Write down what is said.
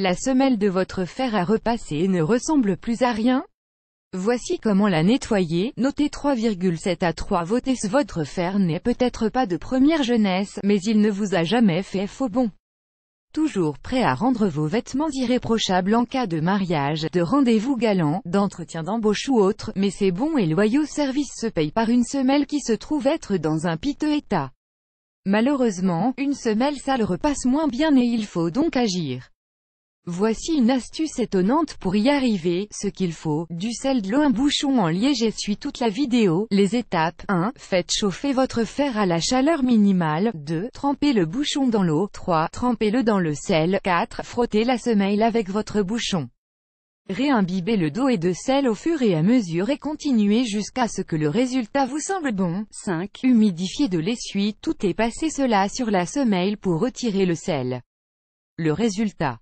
La semelle de votre fer à repasser ne ressemble plus à rien Voici comment la nettoyer, notez 3,7 à 3 votez Votre fer n'est peut-être pas de première jeunesse, mais il ne vous a jamais fait faux bon. Toujours prêt à rendre vos vêtements irréprochables en cas de mariage, de rendez-vous galant, d'entretien d'embauche ou autre, mais ces bons et loyaux services se payent par une semelle qui se trouve être dans un piteux état. Malheureusement, une semelle sale repasse moins bien et il faut donc agir. Voici une astuce étonnante pour y arriver, ce qu'il faut, du sel de l'eau un bouchon en liège j'essuie toute la vidéo, les étapes, 1, faites chauffer votre fer à la chaleur minimale, 2, trempez le bouchon dans l'eau, 3, trempez-le dans le sel, 4, frottez la semelle avec votre bouchon. Réimbibez le dos et de sel au fur et à mesure et continuez jusqu'à ce que le résultat vous semble bon. 5. Humidifiez de l'essuie tout et passez cela sur la semelle pour retirer le sel. Le résultat